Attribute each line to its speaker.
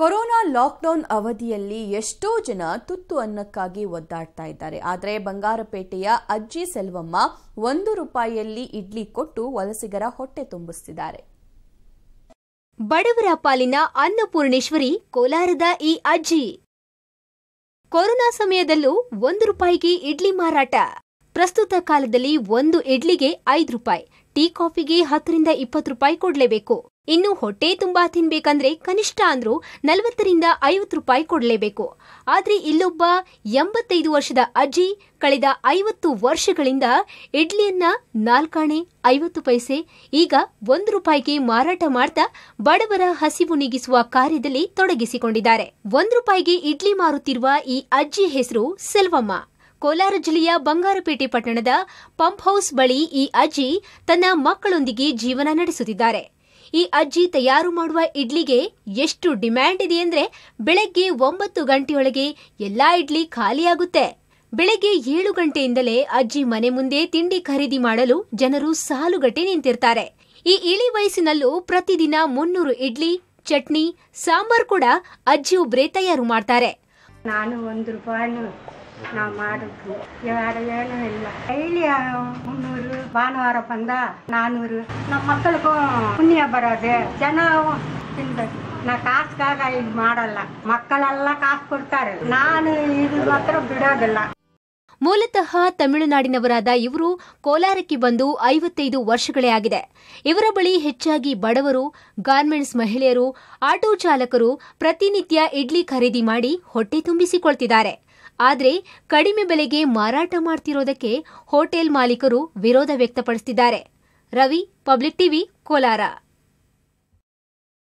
Speaker 1: corona lockdown ಅವಧಿಯಲ್ಲಿ ಎಷ್ಟೋ ಜನ ತುತ್ತು ಅನ್ನಕ್ಕಾಗಿ ಒದ್ದಾಡ್ತಾ ಇದ್ದಾರೆ ಆದರೆ ಬಂಗಾರಪೇಟೆಯ ಅಜ್ಜಿ ಸೆಲ್ವಮ್ಮ ಒಂದು ರೂಪಾಯಿಯಲ್ಲಿ ಇಡ್ಲಿ ಕೊಟ್ಟು ವಲಸಿಗರ ಹೊಟ್ಟೆ ತುಂಬಿಸುತ್ತಿದ್ದಾರೆ ಬಡವರ ಪಾಲಿನ ಅನ್ನಪೂರ್ಣೇಶ್ವರಿ ಕೋಲಾರದ ಈ ಅಜ್ಜಿ ಕೊರೋನಾ ಸಮಯದಲ್ಲೂ ಒಂದು ರೂಪಾಯಿಗೆ ಇಡ್ಲಿ ಮಾರಾಟ ಪ್ರಸ್ತುತ ಕಾಲದಲ್ಲಿ ಒಂದು ಇಡ್ಲಿಗೆ ಐದು ರೂಪಾಯಿ ಟೀ ಕಾಫಿಗೆ ಹತ್ತರಿಂದ ಇಪ್ಪತ್ತು ರೂಪಾಯಿ ಕೊಡಲೇಬೇಕು ಇನ್ನು ಹೊಟ್ಟೆ ತುಂಬಾ ತಿನ್ಬೇಕಂದ್ರೆ ಕನಿಷ್ಠ ಅಂದ್ರೂ ನಲವತ್ತರಿಂದ ಐವತ್ತು ರೂಪಾಯಿ ಕೊಡಲೇಬೇಕು ಆದ್ರೆ ಇಲ್ಲೊಬ್ಬ ಎಂಬತ್ತೈದು ವರ್ಷದ ಅಜ್ಜಿ ಕಳೆದ ಐವತ್ತು ವರ್ಷಗಳಿಂದ ಇಡ್ಲಿಯನ್ನ ನಾಲ್ಕಾಣೆ ಐವತ್ತು ಪೈಸೆ ಈಗ ಒಂದು ರೂಪಾಯಿಗೆ ಮಾರಾಟ ಮಾಡ್ತಾ ಬಡವರ ಹಸಿವು ನೀಗಿಸುವ ಕಾರ್ಯದಲ್ಲಿ ತೊಡಗಿಸಿಕೊಂಡಿದ್ದಾರೆ ಒಂದು ರೂಪಾಯಿಗೆ ಇಡ್ಲಿ ಮಾರುತ್ತಿರುವ ಈ ಅಜ್ಜಿ ಹೆಸರು ಸೆಲ್ವಮ್ಮ ಕೋಲಾರ ಜಿಲ್ಲೆಯ ಬಂಗಾರಪೇಟೆ ಪಟ್ಟಣದ ಪಂಪ್ ಹೌಸ್ ಬಳಿ ಈ ಅಜ್ಜಿ ತನ್ನ ಮಕ್ಕಳೊಂದಿಗೆ ಜೀವನ ನಡೆಸುತ್ತಿದ್ದಾರೆ ಈ ಅಜ್ಜಿ ತಯಾರು ಮಾಡುವ ಇಡ್ಲಿಗೆ ಎಷ್ಟು ಡಿಮ್ಯಾಂಡ್ ಇದೆ ಅಂದರೆ ಬೆಳಗ್ಗೆ ಒಂಬತ್ತು ಗಂಟೆಯೊಳಗೆ ಎಲ್ಲಾ ಇಡ್ಲಿ ಖಾಲಿಯಾಗುತ್ತೆ ಬೆಳಗ್ಗೆ ಏಳು ಗಂಟೆಯಿಂದಲೇ ಅಜ್ಜಿ ಮನೆ ಮುಂದೆ ತಿಂಡಿ ಖರೀದಿ ಮಾಡಲು ಜನರು ಸಾಲುಗಟ್ಟಿ ನಿಂತಿರ್ತಾರೆ ಈ ಇಳಿ ವಯಸ್ಸಿನಲ್ಲೂ ಪ್ರತಿದಿನ ಮುನ್ನೂರು ಇಡ್ಲಿ ಚಟ್ನಿ ಸಾಂಬಾರ್ ಕೂಡ ಅಜ್ಜಿ ಒಬ್ಬರೇ ತಯಾರು ಮಾಡ್ತಾರೆ
Speaker 2: ನಾನು ಒಂದು ರೂಪಾಯಿ நான் மாடுக்கு வேற வேணும் இல்லை டெய்லி முந்நூறு பானுவாரம் பந்தா நானூறு நம்ம மக்களுக்கும் புண்ணியம் ஜனாவும் தின்பது நான் ಕಾಸ್ಗಾಗ ಇದು ಮಾಡಲ್ಲ ಮಕ್ಕಳೆಲ್ಲ ಕಾಸು ಕೊಡ್ತಾರೆ ನಾನು ಇದು ಮಾತ್ರ ಬಿಡೋದಿಲ್ಲ
Speaker 1: ಮೂಲತಃ ತಮಿಳುನಾಡಿನವರಾದ ಇವರು ಕೋಲಾರಕ್ಕೆ ಬಂದು ಐವತ್ತೈದು ವರ್ಷಗಳೇ ಆಗಿದೆ ಇವರ ಬಳಿ ಹೆಚ್ಚಾಗಿ ಬಡವರು ಗಾರ್ಮೆಂಟ್ಸ್ ಮಹಿಳೆಯರು ಆಟೋ ಚಾಲಕರು ಪ್ರತಿನಿತ್ಯ ಇಡ್ಲಿ ಖರೀದಿ ಮಾಡಿ ಹೊಟ್ಟೆ ತುಂಬಿಸಿಕೊಳ್ತಿದ್ದಾರೆ ಆದರೆ ಕಡಿಮೆ ಬೆಲೆಗೆ ಮಾರಾಟ ಮಾಡ್ತಿರೋದಕ್ಕೆ ಹೋಟೆಲ್ ಮಾಲೀಕರು ವಿರೋಧ ವ್ಯಕ್ತಪಡಿಸುತ್ತಿದ್ದಾರೆ ರವಿ ಪಬ್ಲಿಕ್ ಟಿವಿ ಕೋಲಾರ